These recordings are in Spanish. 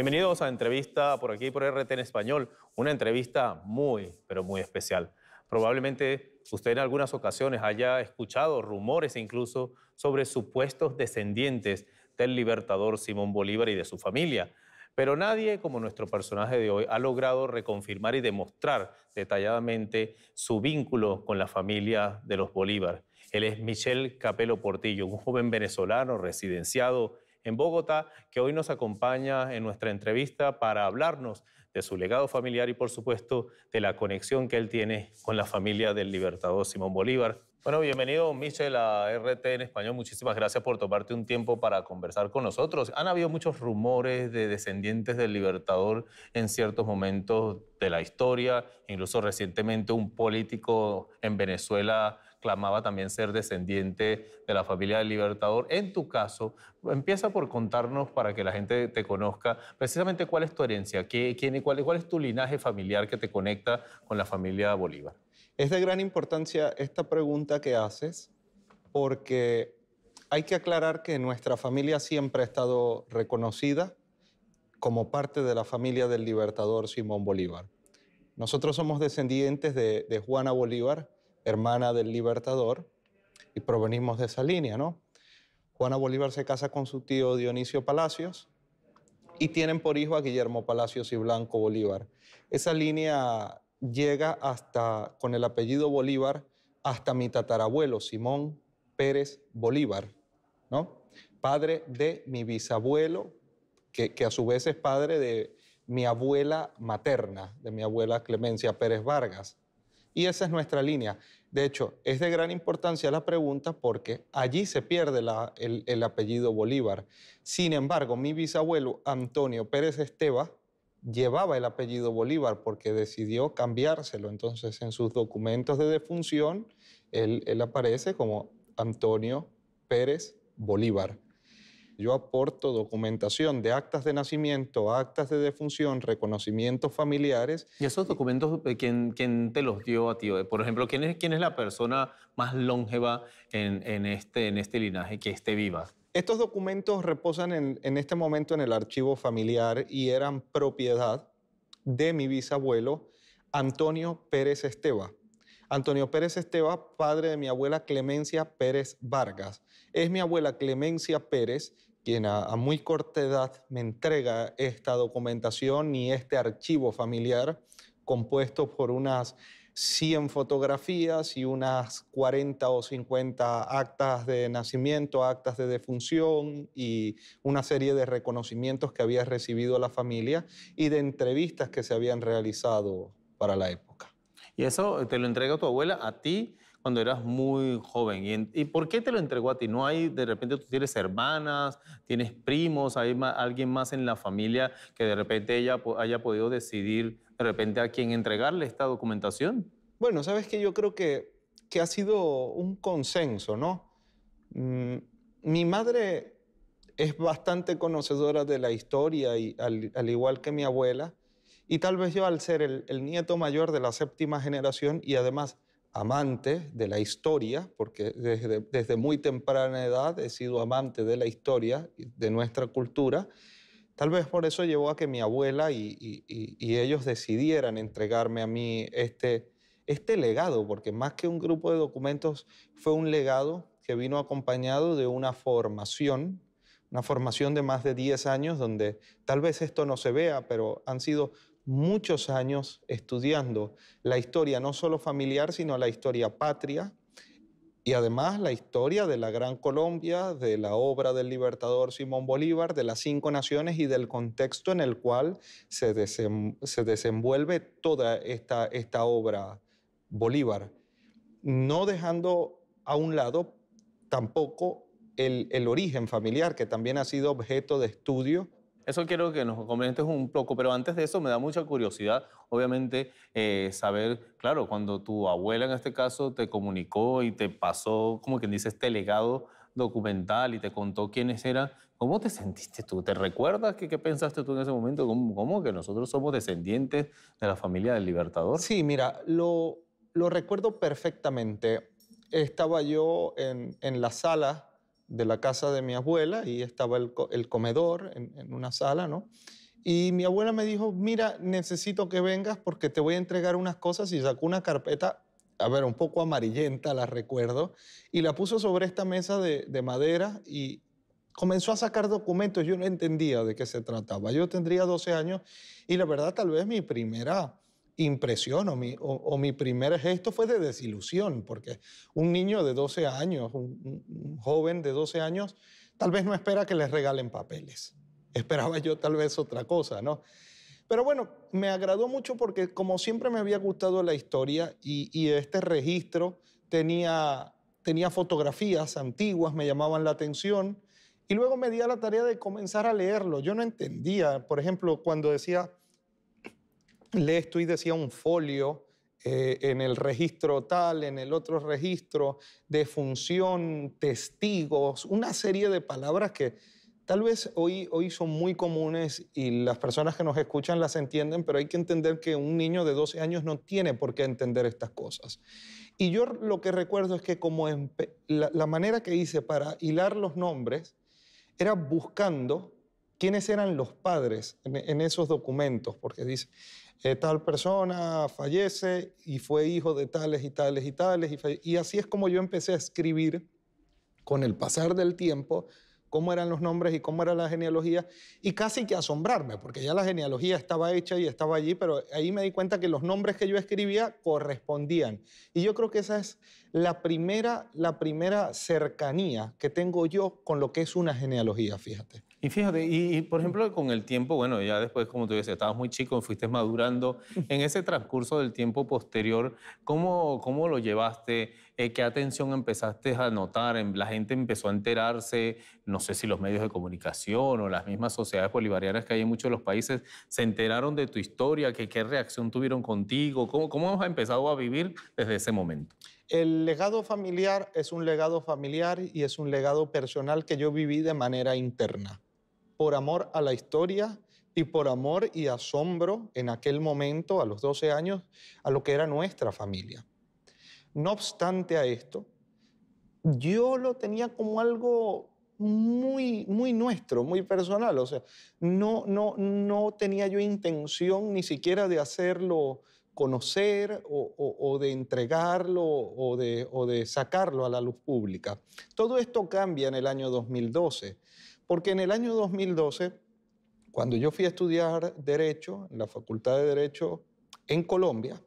Bienvenidos a entrevista por aquí por RT en español, una entrevista muy, pero muy especial. Probablemente usted en algunas ocasiones haya escuchado rumores incluso sobre supuestos descendientes del libertador Simón Bolívar y de su familia. Pero nadie como nuestro personaje de hoy ha logrado reconfirmar y demostrar detalladamente su vínculo con la familia de los Bolívar. Él es Michel Capelo Portillo, un joven venezolano residenciado en Bogotá, que hoy nos acompaña en nuestra entrevista para hablarnos de su legado familiar y, por supuesto, de la conexión que él tiene con la familia del libertador Simón Bolívar. Bueno, bienvenido, Michel, a RT en español. Muchísimas gracias por tomarte un tiempo para conversar con nosotros. Han habido muchos rumores de descendientes del libertador en ciertos momentos de la historia, incluso recientemente un político en Venezuela clamaba también ser descendiente de la familia del Libertador. En tu caso, empieza por contarnos para que la gente te conozca precisamente cuál es tu herencia, quién, cuál, cuál es tu linaje familiar que te conecta con la familia Bolívar. Es de gran importancia esta pregunta que haces porque hay que aclarar que nuestra familia siempre ha estado reconocida como parte de la familia del libertador Simón Bolívar. Nosotros somos descendientes de Juana Bolívar, hermana del Libertador, y provenimos de esa línea, ¿no? Juana Bolívar se casa con su tío Dionisio Palacios y tienen por hijo a Guillermo Palacios y Blanco Bolívar. Esa línea llega hasta, con el apellido Bolívar, hasta mi tatarabuelo, Simón Pérez Bolívar, ¿no? Padre de mi bisabuelo, que, que a su vez es padre de mi abuela materna, de mi abuela Clemencia Pérez Vargas. Y esa es nuestra línea. De hecho, es de gran importancia la pregunta porque allí se pierde el, apellido Bolívar. Sin embargo, mi bisabuelo Antonio Pérez Esteva llevaba el apellido Bolívar porque decidió cambiárselo. Entonces, en sus documentos de defunción, él aparece como Antonio Pérez Bolívar yo aporto documentación de actas de nacimiento, actas de defunción, reconocimientos familiares. ¿Y esos documentos eh, quién, te los dio a ti? Eh, por ejemplo, ¿quién es, quién es la persona más longeva en, este, en este linaje que esté viva? Estos documentos reposan en, en este momento en el archivo familiar y eran propiedad de mi bisabuelo Antonio Pérez Esteba. Antonio Pérez Esteba, padre de mi abuela Clemencia Pérez Vargas. Es mi abuela Clemencia Pérez quien a, muy corta edad me entrega esta documentación y este archivo familiar compuesto por unas 100 fotografías y unas 40 o 50 actas de nacimiento, actas de defunción y una serie de reconocimientos que había recibido la familia y de entrevistas que se habían realizado para la época. Y eso te lo entrega tu abuela a ti cuando eras muy joven. ¿Y, por qué te lo entregó a ti? ¿No hay, de repente tú tienes hermanas, tienes primos, hay alguien más en la familia que de repente ella haya podido decidir de repente a quién entregarle esta documentación? Bueno, sabes que yo creo que, que ha sido un consenso, ¿no? Mm, mi madre es bastante conocedora de la historia, y, al, igual que mi abuela. Y tal vez yo, al ser el, el, nieto mayor de la séptima generación y además amante de la historia, porque desde, muy temprana edad he sido amante de la historia, de nuestra cultura. Tal vez por eso llevó a que mi abuela y, ellos decidieran entregarme a mí este, este legado, porque más que un grupo de documentos, fue un legado que vino acompañado de una formación, una formación de más de 10 años donde tal vez esto no se vea, pero han sido muchos años estudiando la historia no solo familiar, sino la historia patria y además la historia de la Gran Colombia, de la obra del libertador Simón Bolívar, de las cinco naciones y del contexto en el cual se, desenvuelve toda esta, obra Bolívar, no dejando a un lado tampoco el, origen familiar, que también ha sido objeto de estudio eso quiero que nos comentes un poco, pero antes de eso me da mucha curiosidad, obviamente, eh, saber, claro, cuando tu abuela en este caso te comunicó y te pasó, como quien dice, este legado documental y te contó quiénes eran, ¿cómo te sentiste tú? ¿Te recuerdas qué, pensaste tú en ese momento? ¿Cómo, que nosotros somos descendientes de la familia del Libertador? Sí, mira, lo, recuerdo perfectamente. Estaba yo en la sala de la casa de mi abuela y estaba el, comedor en, una sala, ¿no? Y mi abuela me dijo, mira, necesito que vengas porque te voy a entregar unas cosas y sacó una carpeta, a ver, un poco amarillenta, la recuerdo, y la puso sobre esta mesa de, de madera y comenzó a sacar documentos. Yo no entendía de qué se trataba. Yo tendría 12 años y la verdad tal vez mi primera impresión o mi, o, mi, primer gesto fue de desilusión, porque un niño de 12 años, un, joven de 12 años, tal vez no espera que les regalen papeles. Esperaba yo tal vez otra cosa, ¿no? Pero bueno, me agradó mucho porque como siempre me había gustado la historia y, este registro tenía, tenía fotografías antiguas, me llamaban la atención. Y luego me di a la tarea de comenzar a leerlo. Yo no entendía, por ejemplo, cuando decía Lees esto y decía un folio eh, en el registro tal, en el otro registro, de función, testigos, una serie de palabras que tal vez hoy, hoy son muy comunes y las personas que nos escuchan las entienden, pero hay que entender que un niño de 12 años no tiene por qué entender estas cosas. Y yo lo que recuerdo es que como la, manera que hice para hilar los nombres era buscando quiénes eran los padres en esos documentos, porque dice, eh, tal persona fallece y fue hijo de tales y tales y tales. Y, así es como yo empecé a escribir con el pasar del tiempo cómo eran los nombres y cómo era la genealogía, y casi que asombrarme, porque ya la genealogía estaba hecha y estaba allí, pero ahí me di cuenta que los nombres que yo escribía correspondían. Y yo creo que esa es la primera, la primera cercanía que tengo yo con lo que es una genealogía, fíjate. Y fíjate, y, por ejemplo, con el tiempo, bueno, ya después, como tú dices, estabas muy chico, fuiste madurando. En ese transcurso del tiempo posterior, ¿cómo, cómo lo llevaste? Eh, ¿Qué atención empezaste a notar? Em, ¿La gente empezó a enterarse? No sé si los medios de comunicación o las mismas sociedades bolivarianas que hay en muchos de los países se enteraron de tu historia, qué reacción tuvieron contigo. ¿Cómo, ¿Cómo has empezado a vivir desde ese momento? El legado familiar es un legado familiar y es un legado personal que yo viví de manera interna por amor a la historia y por amor y asombro en aquel momento, a los 12 años, a lo que era nuestra familia. No obstante a esto, yo lo tenía como algo muy, muy nuestro, muy personal. O sea, no, no, no tenía yo intención ni siquiera de hacerlo conocer o, de entregarlo o de, o de sacarlo a la luz pública. Todo esto cambia en el año 2012 porque en el año 2012, cuando yo fui a estudiar Derecho en la Facultad de Derecho en Colombia,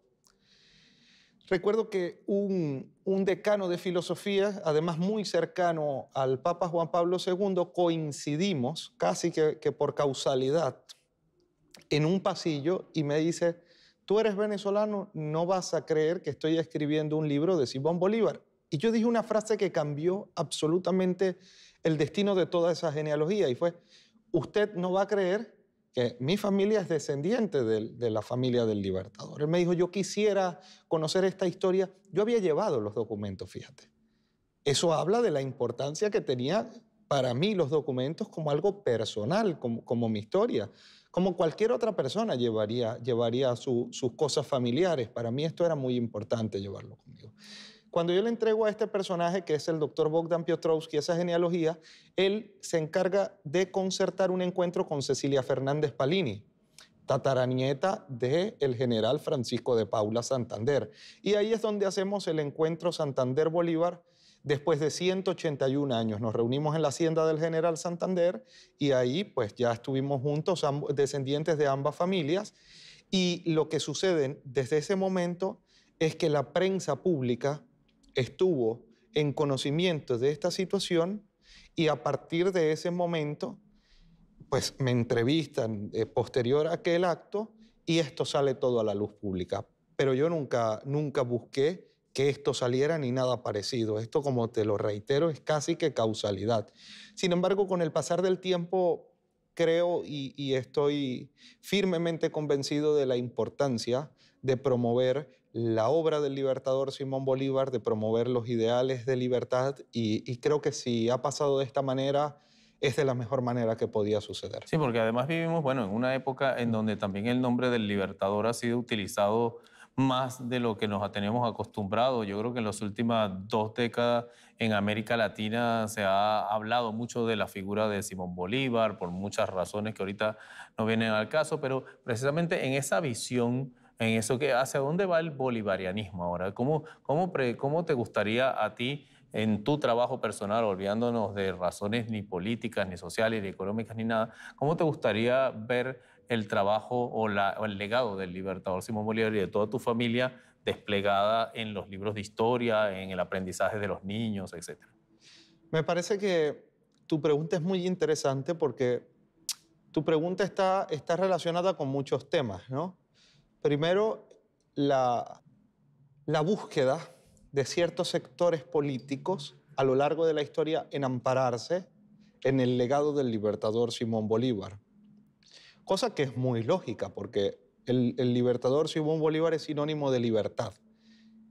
recuerdo que un, decano de filosofía, además muy cercano al Papa Juan Pablo II, coincidimos casi que, que por causalidad en un pasillo y me dice, tú eres venezolano, no vas a creer que estoy escribiendo un libro de Simón Bolívar. Y yo dije una frase que cambió absolutamente el destino de toda esa genealogía y fue, usted no va a creer que mi familia es descendiente de, la familia del Libertador. Él me dijo, yo quisiera conocer esta historia. Yo había llevado los documentos, fíjate. Eso habla de la importancia que tenía para mí los documentos como algo personal, como, mi historia, como cualquier otra persona llevaría, sus cosas familiares. Para mí esto era muy importante llevarlo conmigo. Cuando yo le entrego a este personaje, que es el doctor Bogdan Piotrowski, esa genealogía, él se encarga de concertar un encuentro con Cecilia Fernández Palini, tataranieta del general Francisco de Paula Santander. Y ahí es donde hacemos el encuentro Santander-Bolívar. Después de 181 años nos reunimos en la hacienda del general Santander y ahí pues ya estuvimos juntos, descendientes de ambas familias. Y lo que sucede desde ese momento es que la prensa pública estuvo en conocimiento de esta situación y a partir de ese momento, pues me entrevistan eh, posterior a aquel acto y esto sale todo a la luz pública. Pero yo nunca, nunca busqué que esto saliera ni nada parecido. Esto, como te lo reitero, es casi que causalidad. Sin embargo, con el pasar del tiempo, creo y estoy firmemente convencido de la importancia de promover la obra del libertador Simón Bolívar, de promover los ideales de libertad y, creo que si ha pasado de esta manera es de la mejor manera que podía suceder. Sí, porque además vivimos bueno, en una época en donde también el nombre del libertador ha sido utilizado más de lo que nos tenemos acostumbrado. Yo creo que en las últimas dos décadas en América Latina se ha hablado mucho de la figura de Simón Bolívar, por muchas razones que ahorita no vienen al caso, pero precisamente en esa visión en eso que hacia dónde va el bolivarianismo ahora. ¿Cómo, cómo, te gustaría a ti en tu trabajo personal, olvidándonos de razones ni políticas, ni sociales, ni económicas, ni nada, ¿cómo te gustaría ver el trabajo o, el legado del libertador Simón Bolívar y de toda tu familia desplegada en los libros de historia, en el aprendizaje de los niños, etcétera? Me parece que tu pregunta es muy interesante porque tu pregunta está, está relacionada con muchos temas, ¿no? Primero, la, búsqueda de ciertos sectores políticos a lo largo de la historia en ampararse en el legado del libertador Simón Bolívar. Cosa que es muy lógica, porque el, libertador Simón Bolívar es sinónimo de libertad.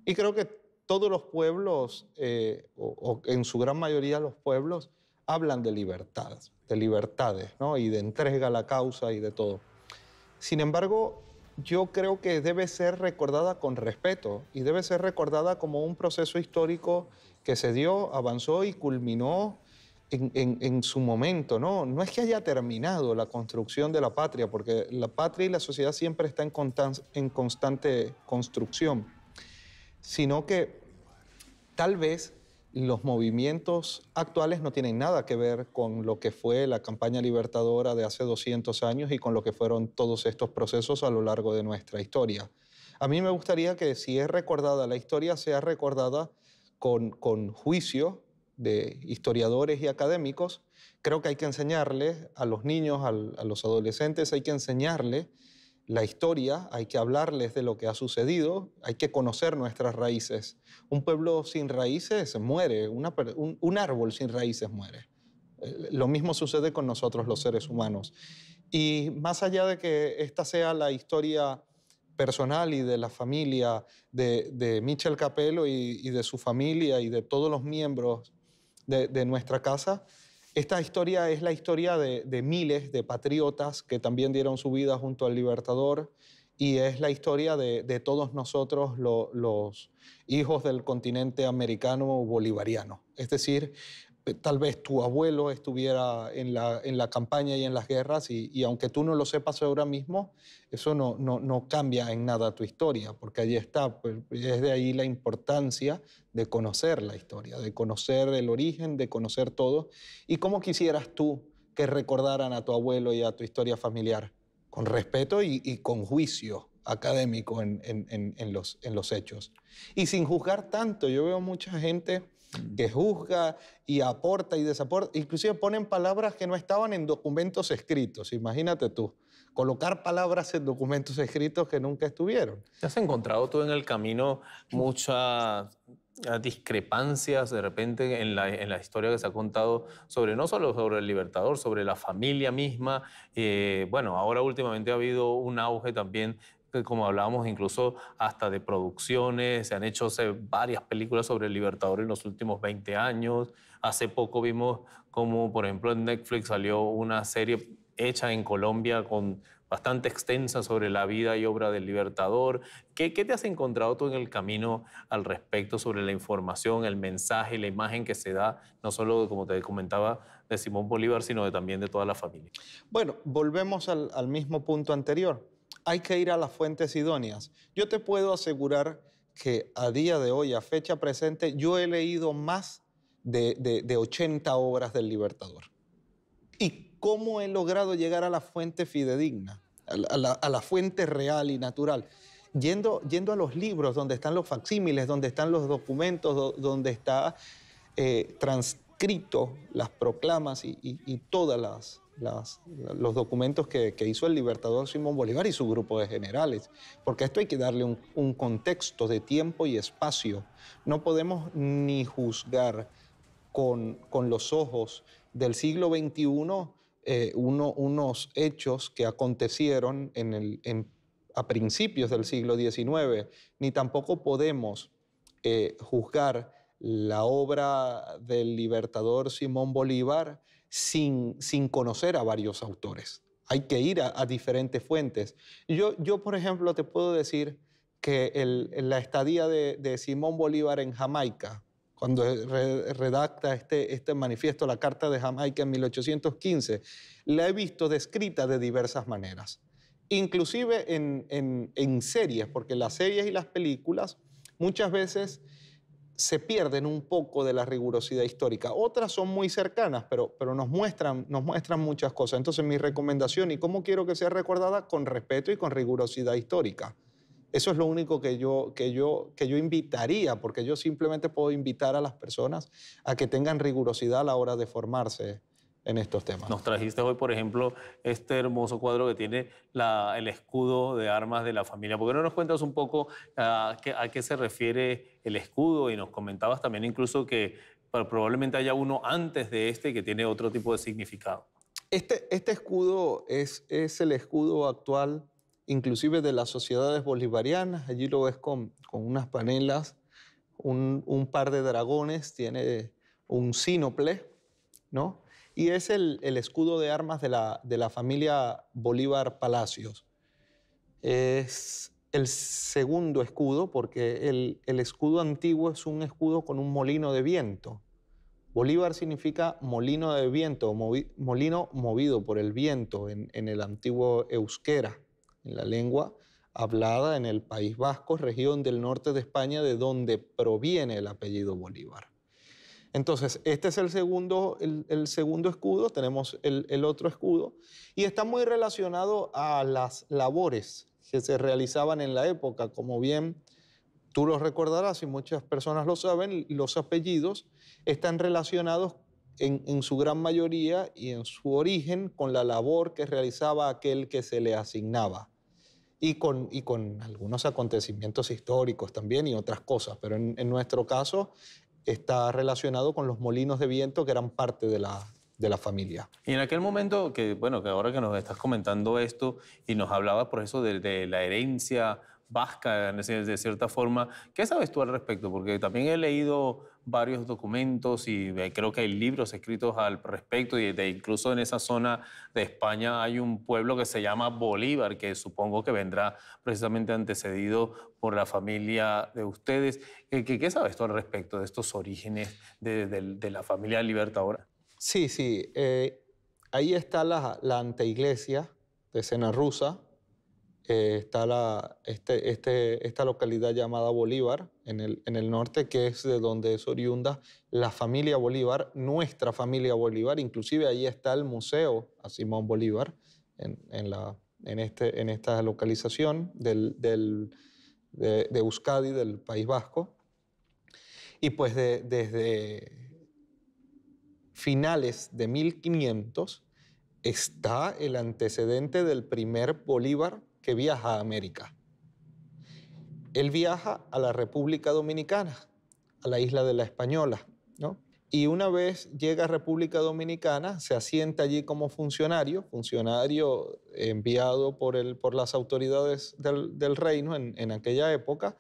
Y creo que todos los pueblos, eh, o, en su gran mayoría los pueblos, hablan de libertad, de libertades, ¿no? y de entrega a la causa y de todo. Sin embargo, yo creo que debe ser recordada con respeto y debe ser recordada como un proceso histórico que se dio, avanzó y culminó en, su momento, ¿no? No es que haya terminado la construcción de la patria, porque la patria y la sociedad siempre están en constante construcción, sino que tal vez los movimientos actuales no tienen nada que ver con lo que fue la campaña libertadora de hace 200 años y con lo que fueron todos estos procesos a lo largo de nuestra historia. A mí me gustaría que si es recordada la historia, sea recordada con, juicio de historiadores y académicos. Creo que hay que enseñarle a los niños, a, los adolescentes, hay que enseñarle la historia, hay que hablarles de lo que ha sucedido, hay que conocer nuestras raíces. Un pueblo sin raíces muere, un, árbol sin raíces muere. Eh, lo mismo sucede con nosotros los seres humanos. Y más allá de que esta sea la historia personal y de la familia de, Michel Capello y, de su familia y de todos los miembros de nuestra casa, esta historia es la historia de, miles de patriotas que también dieron su vida junto al Libertador y es la historia de, todos nosotros los hijos del continente americano bolivariano. Es decir, eh, tal vez tu abuelo estuviera en la, en la campaña y en las guerras, y, aunque tú no lo sepas ahora mismo, eso no, no, cambia en nada tu historia, porque allí está, pues, es de ahí la importancia de conocer la historia, de conocer el origen, de conocer todo. ¿Y cómo quisieras tú que recordaran a tu abuelo y a tu historia familiar? Con respeto y, con juicio académico los, en los hechos. Y sin juzgar tanto, yo veo mucha gente que juzga y aporta y desaporta. Inclusive ponen palabras que no estaban en documentos escritos, imagínate tú. Colocar palabras en documentos escritos que nunca estuvieron. ¿Te has encontrado tú en el camino muchas eh, discrepancias de repente en la, historia que se ha contado sobre no solo sobre el Libertador, sobre la familia misma. Eh, bueno, ahora últimamente ha habido un auge también como hablábamos incluso hasta de producciones, se han hecho varias películas sobre el Libertador en los últimos 20 años. Hace poco vimos como, por ejemplo, en Netflix salió una serie hecha en Colombia con bastante extensa sobre la vida y obra del Libertador. ¿Qué, te has encontrado tú en el camino al respecto sobre la información, el mensaje, la imagen que se da, no solo, como te comentaba, de Simón Bolívar, sino de, también de toda la familia? Bueno, volvemos al mismo punto anterior hay que ir a las fuentes idóneas. Yo te puedo asegurar que a día de hoy, a fecha presente, yo he leído más de, 80 obras del Libertador. ¿Y cómo he logrado llegar a la fuente fidedigna, a la, fuente real y natural? Yendo, yendo, a los libros donde están los facsímiles, donde están los documentos, donde está eh, transcrito las proclamas y todas las, los documentos que, hizo el libertador Simón Bolívar y su grupo de generales, porque esto hay que darle un, contexto de tiempo y espacio. No podemos ni juzgar con, los ojos del siglo XXI eh, unos hechos que acontecieron a principios del siglo XIX, ni tampoco podemos eh, juzgar la obra del libertador Simón Bolívar sin, conocer a varios autores. Hay que ir a, diferentes fuentes. Yo, por ejemplo, te puedo decir que el, la estadía de, Simón Bolívar en Jamaica, cuando redacta este, este, manifiesto, la Carta de Jamaica en 1815, la he visto descrita de diversas maneras, inclusive en, en, en series, porque las series y las películas muchas veces se pierden un poco de la rigurosidad histórica. Otras son muy cercanas, pero, pero nos, muestran, nos muestran muchas cosas. Entonces mi recomendación y cómo quiero que sea recordada, con respeto y con rigurosidad histórica. Eso es lo único que yo, que, yo, que yo invitaría, porque yo simplemente puedo invitar a las personas a que tengan rigurosidad a la hora de formarse en estos temas. Nos trajiste hoy, por ejemplo, este hermoso cuadro que tiene la, el escudo de armas de la familia. ¿Por qué no nos cuentas un poco a ah, qué, a qué se refiere el escudo? Y nos comentabas también incluso que probablemente haya uno antes de este que tiene otro tipo de significado. Este, este escudo es, es el escudo actual, inclusive de las sociedades bolivarianas. Allí lo ves con, unas panelas, un, un par de dragones, tiene un sínople, ¿no? y es el, escudo de armas de la, familia Bolívar Palacios. Es el segundo escudo, porque el, escudo antiguo es un escudo con un molino de viento. Bolívar significa molino de viento, molino movido por el viento en, en, el antiguo euskera, en la lengua hablada en el País Vasco, región del norte de España, de donde proviene el apellido Bolívar. Entonces, este es el segundo, el, segundo escudo, tenemos el, otro escudo, y está muy relacionado a las labores que se realizaban en la época. Como bien tú lo recordarás y muchas personas lo saben, los apellidos están relacionados en, su gran mayoría y en su origen con la labor que realizaba aquel que se le asignaba. Y con, y con, algunos acontecimientos históricos también y otras cosas, pero en nuestro caso está relacionado con los molinos de viento que eran parte de la, de la familia. Y en aquel momento, que bueno, que ahora que nos estás comentando esto y nos hablabas por eso de, de la herencia vasca, de cierta forma, ¿qué sabes tú al respecto? Porque también he leído varios documentos y eh, creo que hay libros escritos al respecto y de, incluso en esa zona de España hay un pueblo que se llama Bolívar que supongo que vendrá precisamente antecedido por la familia de ustedes. ¿Qué, qué sabes tú al respecto de estos orígenes de, la familia libertadora? Sí, sí. Eh, ahí está la, la anteiglesia de escena Rusa, eh, está la, este, este, esta localidad llamada Bolívar, en el, norte, que es de donde es oriunda la familia Bolívar, nuestra familia Bolívar. Inclusive ahí está el museo a Simón Bolívar, en, en este, esta localización de, Euskadi, del País Vasco. Y pues desde finales de 1500 está el antecedente del primer Bolívar que viaja a América. Él viaja a la República Dominicana, a la isla de la Española, ¿no? Y una vez llega a República Dominicana, se asienta allí como funcionario, funcionario enviado por, el, por las autoridades del, reino en, aquella época.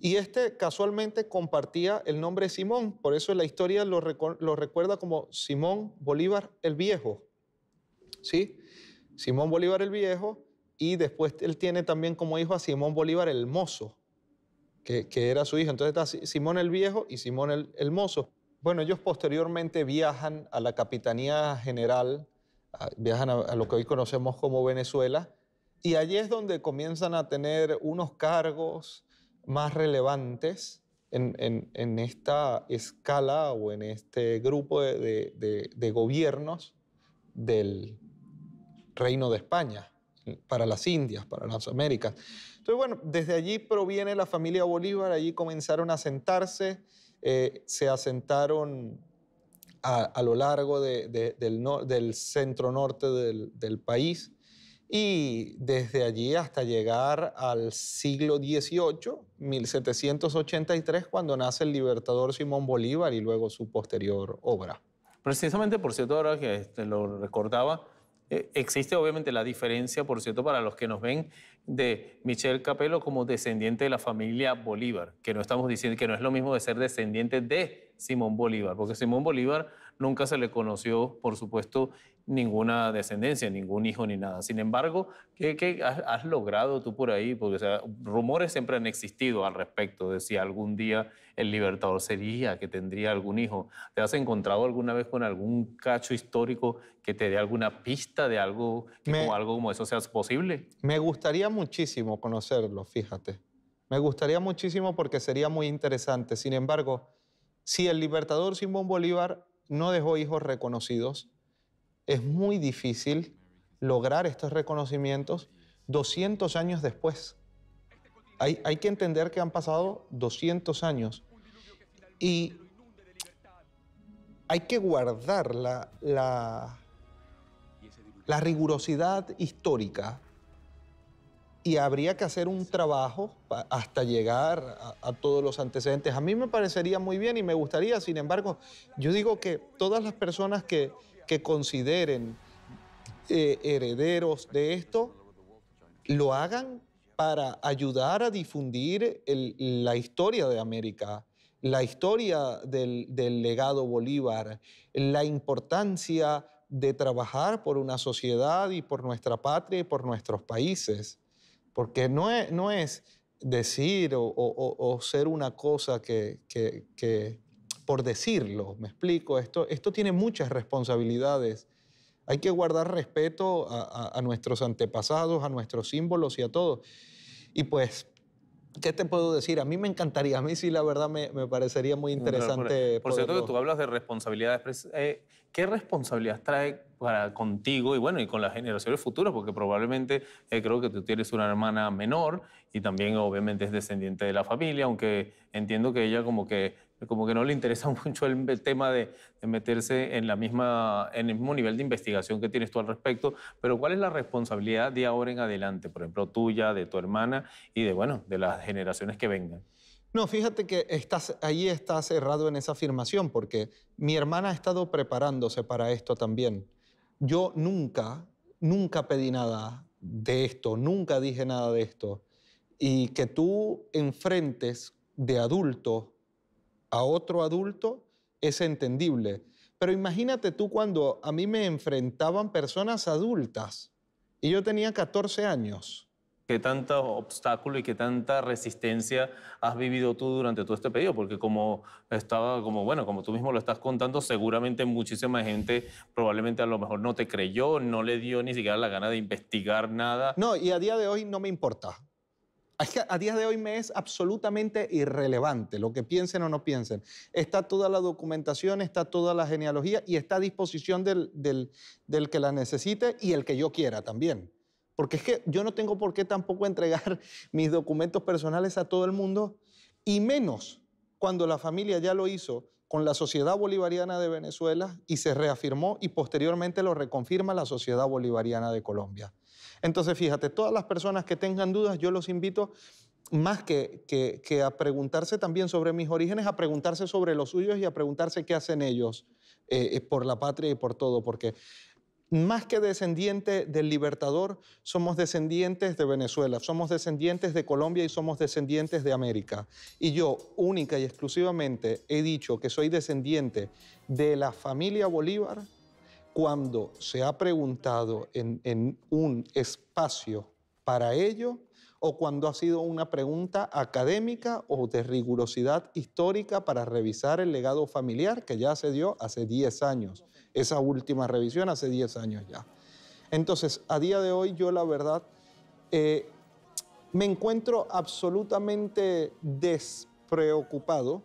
Y este casualmente compartía el nombre Simón, por eso la historia lo recuerda como Simón Bolívar el Viejo. ¿sí? Simón Bolívar el Viejo, y después él tiene también como hijo a Simón Bolívar el Mozo, que, era su hijo. Entonces está Simón el Viejo y Simón el, Mozo. Bueno, ellos posteriormente viajan a la Capitanía General, viajan a, lo que hoy conocemos como Venezuela, y allí es donde comienzan a tener unos cargos más relevantes en, esta escala o en este grupo de gobiernos del, Reino de España, para las Indias, para las Américas. Entonces, bueno, desde allí proviene la familia Bolívar, allí comenzaron a asentarse, eh, se asentaron a, lo largo del, centro norte del, país y desde allí hasta llegar al siglo XVIII, 1783, cuando nace el libertador Simón Bolívar y luego su posterior obra. Precisamente, por cierto, ahora que este, lo recordaba, eh, existe obviamente la diferencia, por cierto, para los que nos ven, de Michel Capello como descendiente de la familia Bolívar, que no estamos diciendo que no es lo mismo de ser descendiente de Simón Bolívar, porque Simón Bolívar nunca se le conoció, por supuesto, ninguna descendencia, ningún hijo ni nada. Sin embargo, ¿qué, has, logrado tú por ahí? Porque rumores siempre han existido al respecto de si algún día el libertador sería, que tendría algún hijo. ¿Te has encontrado alguna vez con algún cacho histórico que te dé alguna pista de algo, algo como eso sea posible? Me gustaría muchísimo conocerlo, fíjate. Me gustaría muchísimo porque sería muy interesante. Sin embargo, si el libertador Simón Bolívar no dejó hijos reconocidos. Es muy difícil lograr estos reconocimientos 200 años después. Hay, que entender que han pasado 200 años y hay que guardar la, la, la rigurosidad histórica y habría que hacer un trabajo hasta llegar a, todos los antecedentes. A mí me parecería muy bien y me gustaría, sin embargo, yo digo que todas las personas que, consideren eh, herederos de esto, lo hagan para ayudar a difundir la historia de América, la historia del legado Bolívar, la importancia de trabajar por una sociedad y por nuestra patria y por nuestros países. Porque no es, decir o, ser una cosa que, por decirlo, me explico, esto, tiene muchas responsabilidades. Hay que guardar respeto a, a nuestros antepasados, a nuestros símbolos y a todo. Y pues ¿Qué te puedo decir? A mí me encantaría, a mí sí la verdad me, me parecería muy interesante. Por, cierto que tú hablas de responsabilidades, pues, eh, ¿qué responsabilidades trae para contigo y bueno, y con las generaciones futuras? Porque probablemente eh, creo que tú tienes una hermana menor y también obviamente es descendiente de la familia, aunque entiendo que ella como que como que no le interesa mucho el tema de, meterse en, la misma, en el mismo nivel de investigación que tienes tú al respecto, pero ¿cuál es la responsabilidad de ahora en adelante, por ejemplo, tuya, de tu hermana y de, bueno, de las generaciones que vengan? No, fíjate que estás, ahí está cerrado en esa afirmación, porque mi hermana ha estado preparándose para esto también. Yo nunca, nunca pedí nada de esto, nunca dije nada de esto. Y que tú enfrentes de adulto a otro adulto es entendible. Pero imagínate tú cuando a mí me enfrentaban personas adultas y yo tenía 14 años. ¿Qué tanto obstáculo y qué tanta resistencia has vivido tú durante todo este periodo? Porque como estaba, como bueno, como tú mismo lo estás contando, seguramente muchísima gente probablemente a lo mejor no te creyó, no le dio ni siquiera la gana de investigar nada. No, y a día de hoy no me importa a día de hoy me es absolutamente irrelevante lo que piensen o no piensen. Está toda la documentación, está toda la genealogía y está a disposición del que la necesite y el que yo quiera también. Porque es que yo no tengo por qué tampoco entregar mis documentos personales a todo el mundo, y menos cuando la familia ya lo hizo con la Sociedad Bolivariana de Venezuela y se reafirmó y posteriormente lo reconfirma la Sociedad Bolivariana de Colombia. Entonces, fíjate, todas las personas que tengan dudas, yo los invito más que, que, a preguntarse también sobre mis orígenes, a preguntarse sobre los suyos y a preguntarse qué hacen ellos eh, eh, por la patria y por todo, porque más que descendiente del libertador, somos descendientes de Venezuela, somos descendientes de Colombia y somos descendientes de América. Y yo única y exclusivamente he dicho que soy descendiente de la familia Bolívar cuando se ha preguntado en, un espacio para ello o cuando ha sido una pregunta académica o de rigurosidad histórica para revisar el legado familiar que ya se dio hace 10 años esa última revisión hace 10 años ya. Entonces, a día de hoy yo la verdad eh, me encuentro absolutamente despreocupado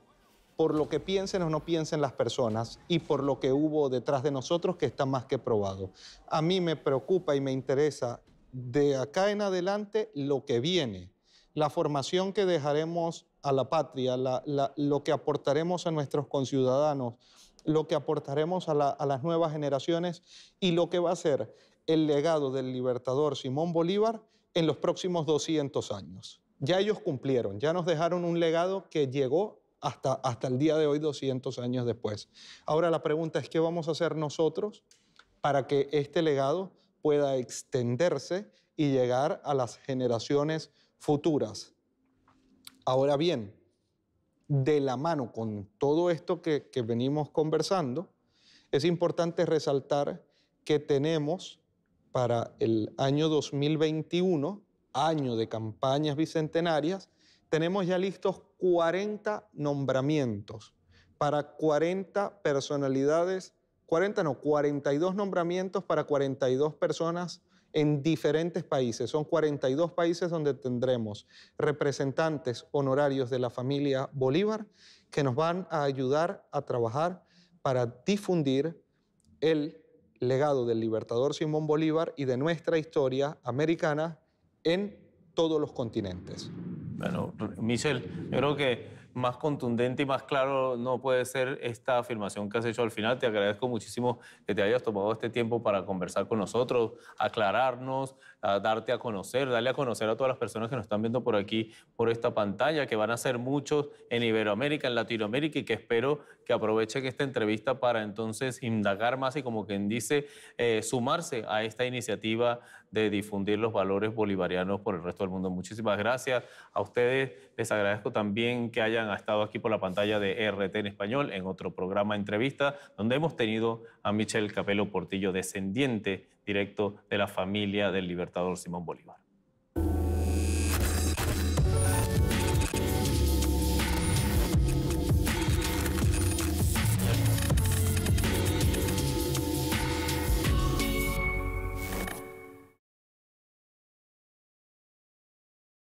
por lo que piensen o no piensen las personas y por lo que hubo detrás de nosotros que está más que probado. A mí me preocupa y me interesa de acá en adelante lo que viene, la formación que dejaremos a la patria, lo que aportaremos a nuestros conciudadanos, lo que aportaremos a, las nuevas generaciones y lo que va a ser el legado del libertador Simón Bolívar en los próximos 200 años. Ya ellos cumplieron, ya nos dejaron un legado que llegó hasta, hasta el día de hoy, 200 años después. Ahora la pregunta es, ¿qué vamos a hacer nosotros para que este legado pueda extenderse y llegar a las generaciones futuras? Ahora bien, de la mano con todo esto que, venimos conversando, es importante resaltar que tenemos para el año 2021, año de campañas bicentenarias, tenemos ya listos 40 nombramientos para 40 personalidades, 40 no, 42 nombramientos para 42 personas en diferentes países. Son 42 países donde tendremos representantes honorarios de la familia Bolívar que nos van a ayudar a trabajar para difundir el legado del libertador Simón Bolívar y de nuestra historia americana en todos los continentes. Bueno, Michel, yo creo que más contundente y más claro no puede ser esta afirmación que has hecho al final. Te agradezco muchísimo que te hayas tomado este tiempo para conversar con nosotros, aclararnos, a darte a conocer, darle a conocer a todas las personas que nos están viendo por aquí, por esta pantalla, que van a ser muchos en Iberoamérica, en Latinoamérica y que espero que aprovechen esta entrevista para entonces indagar más y, como quien dice, eh, sumarse a esta iniciativa de difundir los valores bolivarianos por el resto del mundo. Muchísimas gracias a ustedes. Les agradezco también que hayan estado aquí por la pantalla de RT en español en otro programa entrevista donde hemos tenido a Michelle Capelo Portillo, descendiente directo de la familia del libertador Simón Bolívar.